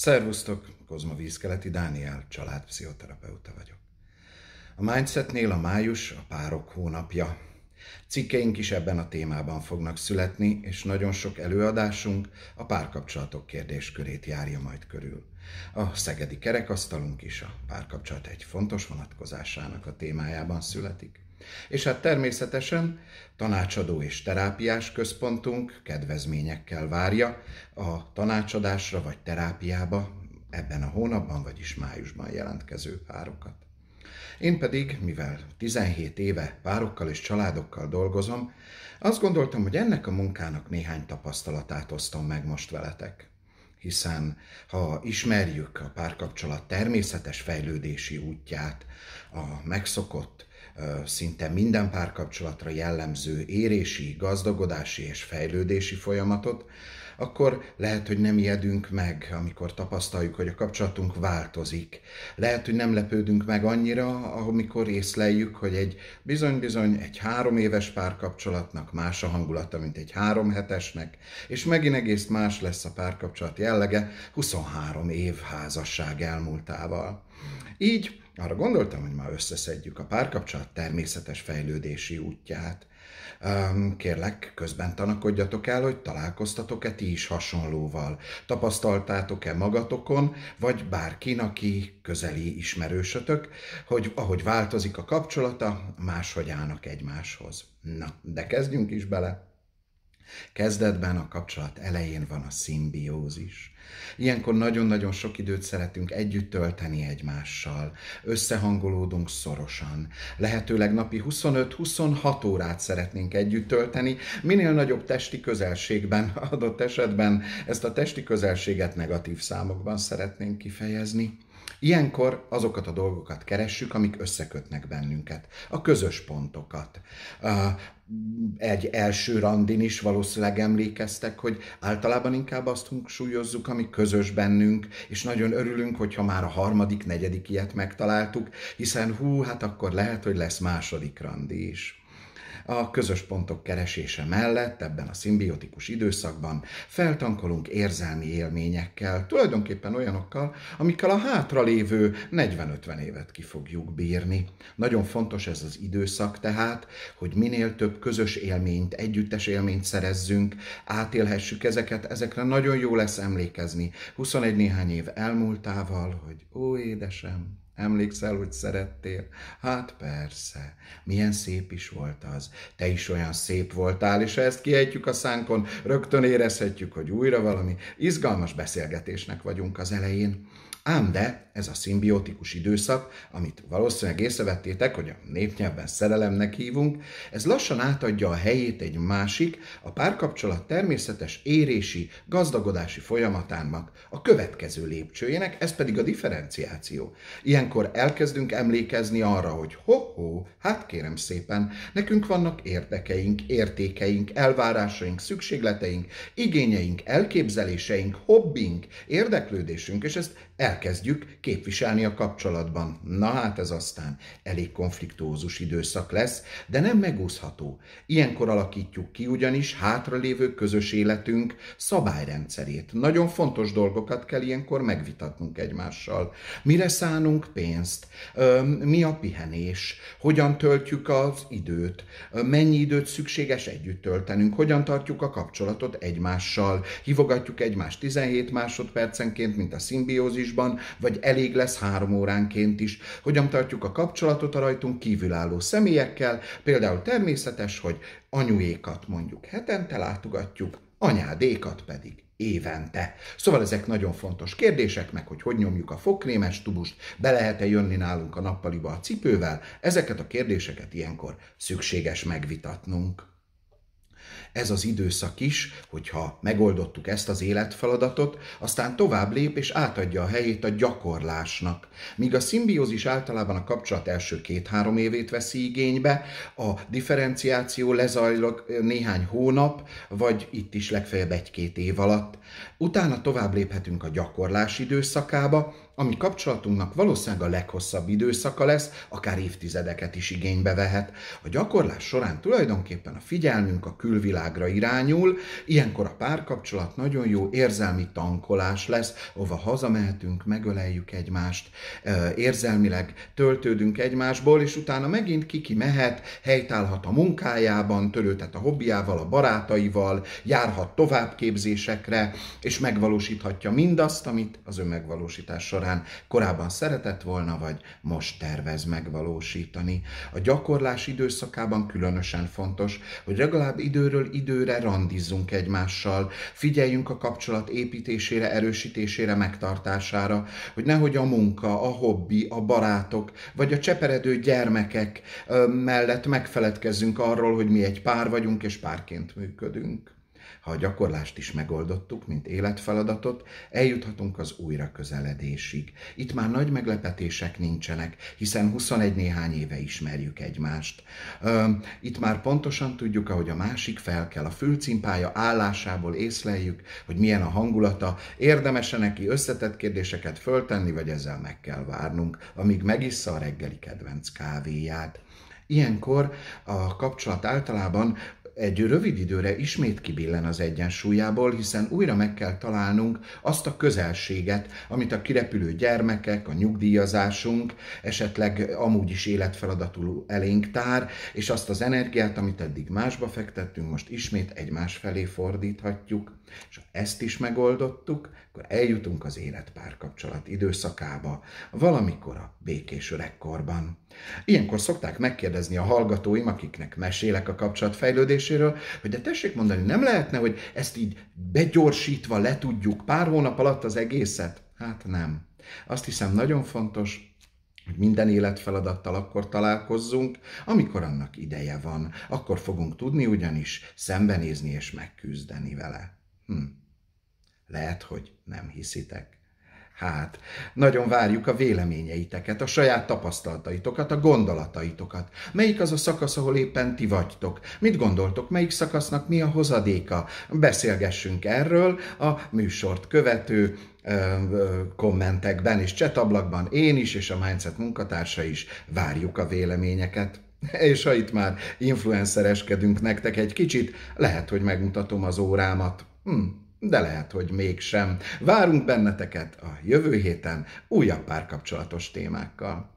Szervusztok, Kozma Vízkeleti Dániel, családpszichoterapeuta vagyok. A Mindsetnél a május a párok hónapja. Cikkeink is ebben a témában fognak születni, és nagyon sok előadásunk a párkapcsolatok kérdéskörét járja majd körül. A szegedi kerekasztalunk is a párkapcsolat egy fontos vonatkozásának a témájában születik. És hát természetesen tanácsadó és terápiás központunk kedvezményekkel várja a tanácsadásra vagy terápiába ebben a hónapban, vagyis májusban jelentkező párokat. Én pedig, mivel 17 éve párokkal és családokkal dolgozom, azt gondoltam, hogy ennek a munkának néhány tapasztalatát osztom meg most veletek. Hiszen ha ismerjük a párkapcsolat természetes fejlődési útját, a megszokott szinte minden párkapcsolatra jellemző érési, gazdagodási és fejlődési folyamatot, akkor lehet, hogy nem ijedünk meg, amikor tapasztaljuk, hogy a kapcsolatunk változik. Lehet, hogy nem lepődünk meg annyira, amikor észleljük, hogy egy bizony-bizony egy három éves párkapcsolatnak más a hangulata, mint egy három hetesnek, és megint egész más lesz a párkapcsolat jellege 23 év házasság elmúltával. Így arra gondoltam, hogy ma összeszedjük a párkapcsolat természetes fejlődési útját. kérlek, közben tanakodjatok el, hogy találkoztatok-e ti is hasonlóval. Tapasztaltátok-e magatokon, vagy bárkin, aki közeli ismerősötök, hogy ahogy változik a kapcsolata, máshogy állnak egymáshoz. Na, de kezdjünk is bele! Kezdetben, a kapcsolat elején van a szimbiózis. Ilyenkor nagyon-nagyon sok időt szeretünk együtt tölteni egymással, összehangolódunk szorosan, lehetőleg napi 25-26 órát szeretnénk együtt tölteni, minél nagyobb testi közelségben, adott esetben ezt a testi közelséget negatív számokban szeretnénk kifejezni. Ilyenkor azokat a dolgokat keressük, amik összekötnek bennünket, a közös pontokat. Egy első randin is valószínűleg emlékeztek, hogy általában inkább azt hangsúlyozzuk, ami közös bennünk, és nagyon örülünk, hogyha már a harmadik, negyedik ilyet megtaláltuk, hiszen hú, hát akkor lehet, hogy lesz második randi is. A közös pontok keresése mellett ebben a szimbiotikus időszakban feltankolunk érzelmi élményekkel, tulajdonképpen olyanokkal, amikkel a hátralévő 40-50 évet ki fogjuk bírni. Nagyon fontos ez az időszak tehát, hogy minél több közös élményt, együttes élményt szerezzünk, átélhessük ezeket, ezekre nagyon jó lesz emlékezni. 21 néhány év elmúltával, hogy ó édesem, Emlékszel, hogy szerettél? Hát persze, milyen szép is volt az. Te is olyan szép voltál, és ha ezt kiejtjük a szánkon, rögtön érezhetjük, hogy újra valami izgalmas beszélgetésnek vagyunk az elején. Ám de ez a szimbiotikus időszak, amit valószínűleg észrevettétek, hogy a népnyelven szerelemnek hívunk, ez lassan átadja a helyét egy másik, a párkapcsolat természetes érési, gazdagodási folyamatának, a következő lépcsőjének, ez pedig a differenciáció. Ilyenkor elkezdünk emlékezni arra, hogy ho-ho, hát kérem szépen, nekünk vannak érdekeink, értékeink, elvárásaink, szükségleteink, igényeink, elképzeléseink, hobbink, érdeklődésünk, és ezt elkezdjük képviselni a kapcsolatban. Na hát ez aztán elég konfliktózus időszak lesz, de nem megúszható. Ilyenkor alakítjuk ki ugyanis hátralévő közös életünk szabályrendszerét. Nagyon fontos dolgokat kell ilyenkor megvitatnunk egymással. Mire szánunk pénzt? Mi a pihenés? Hogyan töltjük az időt? Mennyi időt szükséges együtt töltenünk? Hogyan tartjuk a kapcsolatot egymással? Hívogatjuk egymást 17 másodpercenként, mint a szimbiózisban, vagy elég lesz három óránként is. Hogyan tartjuk a kapcsolatot a rajtunk kívülálló személyekkel, például természetes, hogy anyuékat mondjuk hetente látogatjuk, anyádékat pedig évente. Szóval ezek nagyon fontos kérdések, meg hogy hogy nyomjuk a fokrémes tubust, be lehet-e jönni nálunk a nappaliba a cipővel, ezeket a kérdéseket ilyenkor szükséges megvitatnunk. Ez az időszak is, hogyha megoldottuk ezt az életfeladatot, aztán tovább lép és átadja a helyét a gyakorlásnak. Míg a szimbiózis általában a kapcsolat első két-három évét veszi igénybe, a differenciáció lezajlok néhány hónap, vagy itt is legfeljebb egy-két év alatt. Utána tovább léphetünk a gyakorlás időszakába, ami kapcsolatunknak valószínűleg a leghosszabb időszaka lesz, akár évtizedeket is igénybe vehet. A gyakorlás során tulajdonképpen a figyelmünk a kül külvilágra irányul. Ilyenkor a párkapcsolat nagyon jó érzelmi tankolás lesz, ova hazamehetünk, megöleljük egymást, érzelmileg töltődünk egymásból, és utána megint kiki mehet, helytállhat a munkájában, törőtet a hobbiával, a barátaival, járhat továbbképzésekre, és megvalósíthatja mindazt, amit az önmegvalósítás során korábban szeretett volna, vagy most tervez megvalósítani. A gyakorlás időszakában különösen fontos, hogy legalább idő időről időre randizzunk egymással, figyeljünk a kapcsolat építésére, erősítésére, megtartására, hogy nehogy a munka, a hobbi, a barátok, vagy a cseperedő gyermekek mellett megfeledkezzünk arról, hogy mi egy pár vagyunk és párként működünk. Ha a gyakorlást is megoldottuk, mint életfeladatot, eljuthatunk az újra közeledésig. Itt már nagy meglepetések nincsenek, hiszen 21 néhány éve ismerjük egymást. Itt már pontosan tudjuk, ahogy a másik fel kell. A fülcimpája állásából észleljük, hogy milyen a hangulata. Érdemese neki összetett kérdéseket föltenni, vagy ezzel meg kell várnunk, amíg megissza a reggeli kedvenc kávéját. Ilyenkor a kapcsolat általában egy rövid időre ismét kibillen az egyensúlyából, hiszen újra meg kell találnunk azt a közelséget, amit a kirepülő gyermekek, a nyugdíjazásunk, esetleg amúgy is életfeladatú elénk tár, és azt az energiát, amit eddig másba fektettünk, most ismét egymás felé fordíthatjuk. És ha ezt is megoldottuk, akkor eljutunk az életpárkapcsolat időszakába, valamikor a békés öregkorban. Ilyenkor szokták megkérdezni a hallgatóim, akiknek mesélek a kapcsolat fejlődéséről, hogy de tessék mondani, nem lehetne, hogy ezt így begyorsítva letudjuk pár hónap alatt az egészet? Hát nem. Azt hiszem nagyon fontos, hogy minden életfeladattal akkor találkozzunk, amikor annak ideje van. Akkor fogunk tudni ugyanis szembenézni és megküzdeni vele. Hm. Lehet, hogy nem hiszitek. Hát, nagyon várjuk a véleményeiteket, a saját tapasztalataitokat, a gondolataitokat. Melyik az a szakasz, ahol éppen ti vagytok? Mit gondoltok, melyik szakasznak mi a hozadéka? Beszélgessünk erről a műsort követő ö, ö, kommentekben és csetablakban. Én is és a Mindset munkatársa is várjuk a véleményeket. És ha itt már influencereskedünk nektek egy kicsit, lehet, hogy megmutatom az órámat. Hm, de lehet, hogy mégsem. Várunk benneteket a jövő héten újabb párkapcsolatos témákkal.